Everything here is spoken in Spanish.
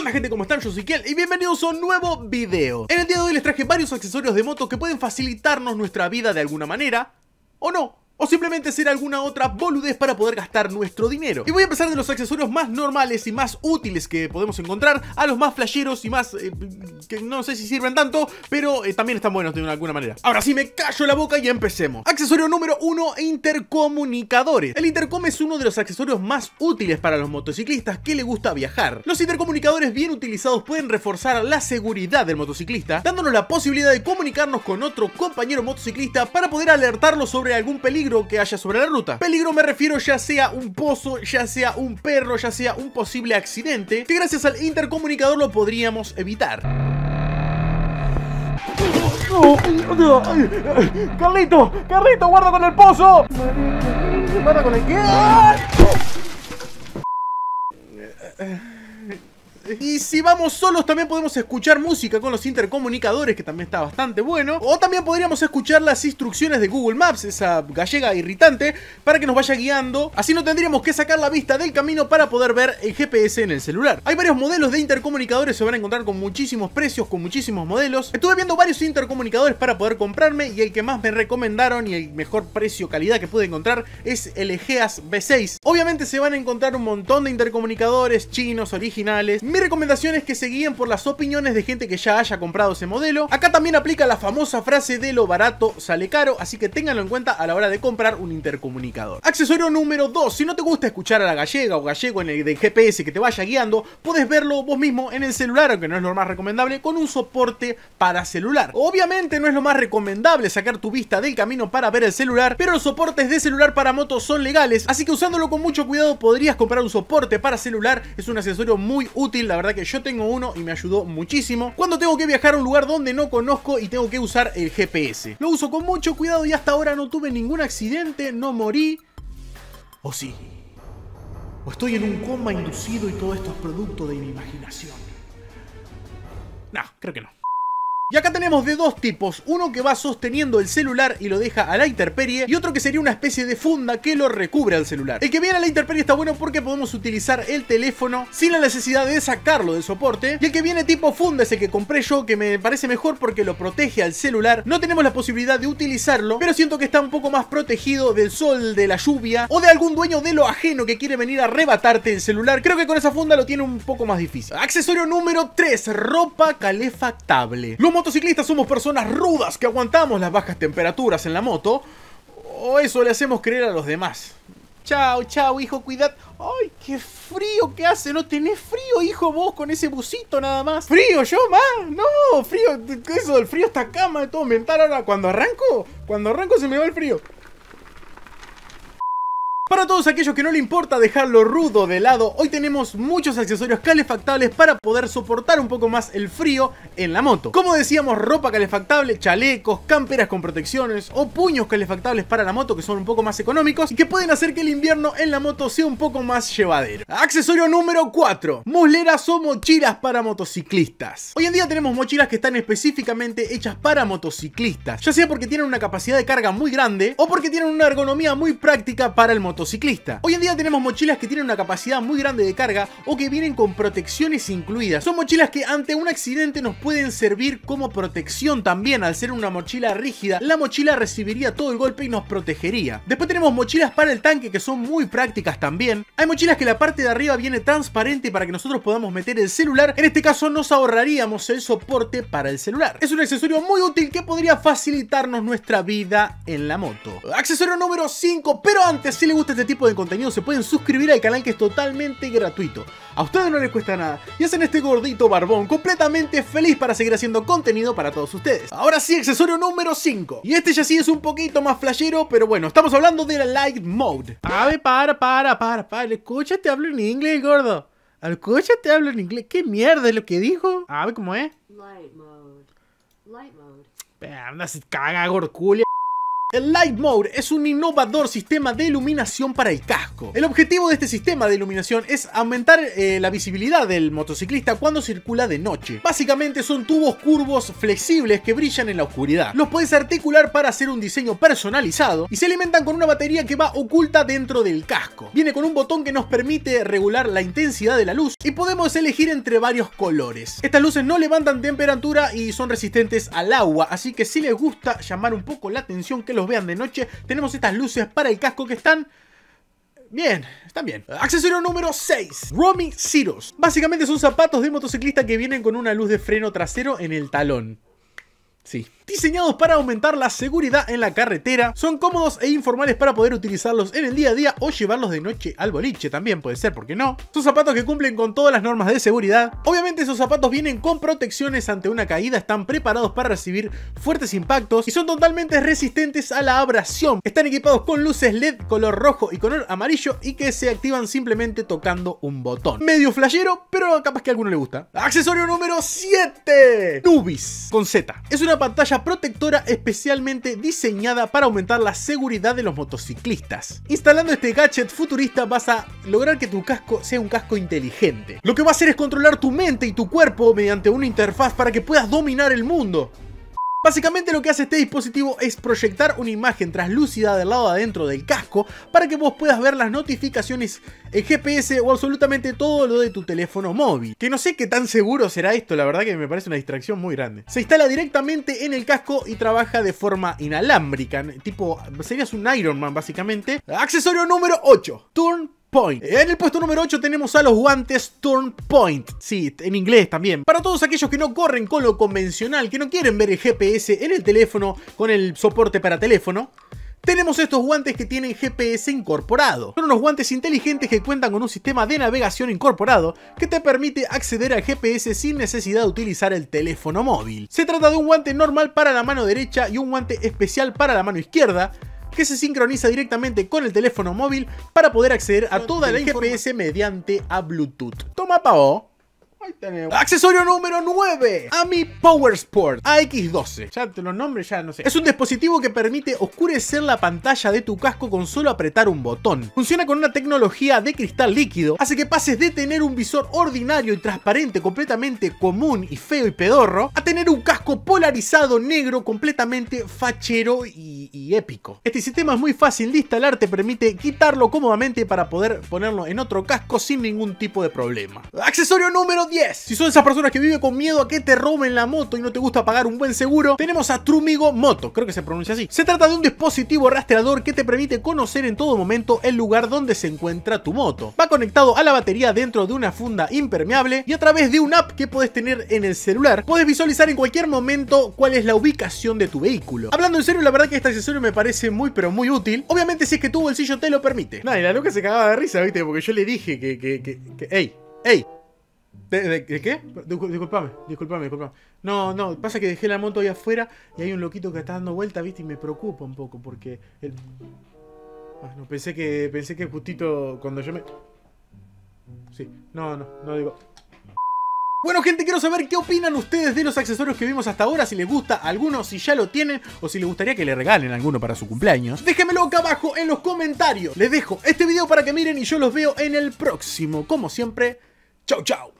Hola gente? ¿Cómo están? Yo soy Kiel y bienvenidos a un nuevo video En el día de hoy les traje varios accesorios de moto que pueden facilitarnos nuestra vida de alguna manera O no, o simplemente hacer alguna otra boludez para poder gastar nuestro dinero. Y voy a empezar de los accesorios más normales y más útiles que podemos encontrar a los más flasheros y más... Eh, que no sé si sirven tanto, pero eh, también están buenos de alguna manera. Ahora sí, me callo la boca y empecemos. Accesorio número 1, intercomunicadores. El intercom es uno de los accesorios más útiles para los motociclistas que le gusta viajar. Los intercomunicadores bien utilizados pueden reforzar la seguridad del motociclista, dándonos la posibilidad de comunicarnos con otro compañero motociclista para poder alertarlo sobre algún peligro que haya sobre la ruta. Peligro me refiero ya sea un pozo, ya sea un perro, ya sea un posible accidente, que gracias al intercomunicador lo podríamos evitar. Carlito, Carlito, guarda con el pozo. Guarda con el qué. Y si vamos solos también podemos escuchar música con los intercomunicadores, que también está bastante bueno. O también podríamos escuchar las instrucciones de Google Maps, esa gallega irritante, para que nos vaya guiando. Así no tendríamos que sacar la vista del camino para poder ver el GPS en el celular. Hay varios modelos de intercomunicadores, se van a encontrar con muchísimos precios, con muchísimos modelos. Estuve viendo varios intercomunicadores para poder comprarme y el que más me recomendaron y el mejor precio-calidad que pude encontrar es el Egeas V6. Obviamente se van a encontrar un montón de intercomunicadores chinos originales. Recomendaciones que se guíen por las opiniones de gente que ya haya comprado ese modelo. Acá también aplica la famosa frase de lo barato sale caro, así que ténganlo en cuenta a la hora de comprar un intercomunicador. Accesorio número 2. Si no te gusta escuchar a la gallega o gallego en el de GPS que te vaya guiando, Puedes verlo vos mismo en el celular, aunque no es lo más recomendable, con un soporte para celular. Obviamente no es lo más recomendable sacar tu vista del camino para ver el celular, pero los soportes de celular para motos son legales, así que usándolo con mucho cuidado podrías comprar un soporte para celular, es un accesorio muy útil la verdad que yo tengo uno y me ayudó muchísimo. Cuando tengo que viajar a un lugar donde no conozco y tengo que usar el GPS. Lo uso con mucho cuidado y hasta ahora no tuve ningún accidente, no morí. ¿O sí? ¿O estoy en un coma inducido y todo esto es producto de mi imaginación? No, creo que no. Y acá tenemos de dos tipos, uno que va sosteniendo el celular y lo deja a la interperie y otro que sería una especie de funda que lo recubre al celular. El que viene a la interperie está bueno porque podemos utilizar el teléfono sin la necesidad de sacarlo del soporte y el que viene tipo funda ese que compré yo que me parece mejor porque lo protege al celular. No tenemos la posibilidad de utilizarlo pero siento que está un poco más protegido del sol, de la lluvia o de algún dueño de lo ajeno que quiere venir a arrebatarte el celular. Creo que con esa funda lo tiene un poco más difícil. Accesorio número 3, ropa calefactable. Lo motociclistas somos personas rudas que aguantamos las bajas temperaturas en la moto, o eso le hacemos creer a los demás. Chao, chao, hijo, cuidad. ¡Ay, qué frío que hace! ¿No tenés frío, hijo, vos con ese busito nada más? ¿Frío yo, más. No, frío, eso del frío está cama de todo mental ahora. Cuando arranco, cuando arranco se me va el frío. Para todos aquellos que no le importa dejarlo rudo de lado, hoy tenemos muchos accesorios calefactables para poder soportar un poco más el frío en la moto. Como decíamos, ropa calefactable, chalecos, camperas con protecciones o puños calefactables para la moto que son un poco más económicos y que pueden hacer que el invierno en la moto sea un poco más llevadero. Accesorio número 4. Musleras o mochilas para motociclistas. Hoy en día tenemos mochilas que están específicamente hechas para motociclistas, ya sea porque tienen una capacidad de carga muy grande o porque tienen una ergonomía muy práctica para el motociclista ciclista, Hoy en día tenemos mochilas que tienen una capacidad muy grande de carga o que vienen con protecciones incluidas. Son mochilas que ante un accidente nos pueden servir como protección también. Al ser una mochila rígida, la mochila recibiría todo el golpe y nos protegería. Después tenemos mochilas para el tanque que son muy prácticas también. Hay mochilas que la parte de arriba viene transparente para que nosotros podamos meter el celular. En este caso nos ahorraríamos el soporte para el celular. Es un accesorio muy útil que podría facilitarnos nuestra vida en la moto. Accesorio número 5, pero antes si le gusta este tipo de contenido se pueden suscribir al canal que es totalmente gratuito. A ustedes no les cuesta nada y hacen este gordito barbón completamente feliz para seguir haciendo contenido para todos ustedes. Ahora sí, accesorio número 5. Y este ya sí es un poquito más flashero, pero bueno, estamos hablando de la Light Mode. A ver, para, para, para, para. Escucha, te hablo en inglés, gordo. Escucha, te hablo en inglés. ¿Qué mierda es lo que dijo? A ver cómo es. Light Mode. Light Mode. Anda, se caga, gordo el Light Mode es un innovador sistema de iluminación para el casco. El objetivo de este sistema de iluminación es aumentar eh, la visibilidad del motociclista cuando circula de noche. Básicamente son tubos curvos flexibles que brillan en la oscuridad. Los puedes articular para hacer un diseño personalizado y se alimentan con una batería que va oculta dentro del casco. Viene con un botón que nos permite regular la intensidad de la luz y podemos elegir entre varios colores. Estas luces no levantan temperatura y son resistentes al agua, así que si les gusta llamar un poco la atención que los los vean de noche. Tenemos estas luces para el casco que están Bien, están bien. Accesorio número 6. Romy Zeros. Básicamente son zapatos de motociclista que vienen con una luz de freno trasero en el talón. Sí. Diseñados para aumentar la seguridad en la carretera, son cómodos e informales para poder utilizarlos en el día a día o llevarlos de noche al boliche, también puede ser, ¿por qué no? Son zapatos que cumplen con todas las normas de seguridad. Obviamente esos zapatos vienen con protecciones ante una caída, están preparados para recibir fuertes impactos y son totalmente resistentes a la abrasión. Están equipados con luces LED color rojo y color amarillo y que se activan simplemente tocando un botón. Medio flashero, pero capaz que a alguno le gusta. Accesorio número 7. Nubis, con Z. Es una una pantalla protectora especialmente diseñada para aumentar la seguridad de los motociclistas. Instalando este gadget futurista vas a lograr que tu casco sea un casco inteligente. Lo que va a hacer es controlar tu mente y tu cuerpo mediante una interfaz para que puedas dominar el mundo. Básicamente lo que hace este dispositivo es proyectar una imagen traslúcida del lado adentro del casco para que vos puedas ver las notificaciones en GPS o absolutamente todo lo de tu teléfono móvil. Que no sé qué tan seguro será esto, la verdad que me parece una distracción muy grande. Se instala directamente en el casco y trabaja de forma inalámbrica, tipo serías un Iron Man básicamente. Accesorio número 8, Turn en el puesto número 8 tenemos a los guantes Turn Point. Sí, en inglés también. Para todos aquellos que no corren con lo convencional, que no quieren ver el GPS en el teléfono con el soporte para teléfono, tenemos estos guantes que tienen GPS incorporado. Son unos guantes inteligentes que cuentan con un sistema de navegación incorporado que te permite acceder al GPS sin necesidad de utilizar el teléfono móvil. Se trata de un guante normal para la mano derecha y un guante especial para la mano izquierda, que se sincroniza directamente con el teléfono móvil para poder acceder a toda la GPS mediante a Bluetooth. Toma pao. Accesorio número 9. AMI Power Sport AX12. Ya te los nombres ya no sé. Es un dispositivo que permite oscurecer la pantalla de tu casco con solo apretar un botón. Funciona con una tecnología de cristal líquido, hace que pases de tener un visor ordinario y transparente completamente común y feo y pedorro, a tener un casco polarizado negro completamente fachero y, épico. Este sistema es muy fácil de instalar, te permite quitarlo cómodamente para poder ponerlo en otro casco sin ningún tipo de problema. Accesorio número si son esas personas que vive con miedo a que te roben la moto y no te gusta pagar un buen seguro, tenemos a Trumigo Moto, creo que se pronuncia así. Se trata de un dispositivo rastreador que te permite conocer en todo momento el lugar donde se encuentra tu moto. Va conectado a la batería dentro de una funda impermeable y a través de una app que puedes tener en el celular, puedes visualizar en cualquier momento cuál es la ubicación de tu vehículo. Hablando en serio, la verdad que este accesorio me parece muy pero muy útil, obviamente si es que tu bolsillo te lo permite. Nada, y la loca se cagaba de risa, viste, porque yo le dije que, que, que, que ey, ey, ¿De, qué? Disculpame, disculpame, disculpame. No, no, pasa que dejé la moto ahí afuera y hay un loquito que está dando vuelta, viste, y me preocupa un poco porque. El... Ah, pensé que, pensé que justito cuando yo me. Sí, no, no, no digo. Bueno gente, quiero saber qué opinan ustedes de los accesorios que vimos hasta ahora, si les gusta alguno, si ya lo tienen o si les gustaría que le regalen alguno para su cumpleaños. Déjenmelo acá abajo en los comentarios. Les dejo este video para que miren y yo los veo en el próximo. Como siempre, chau chau.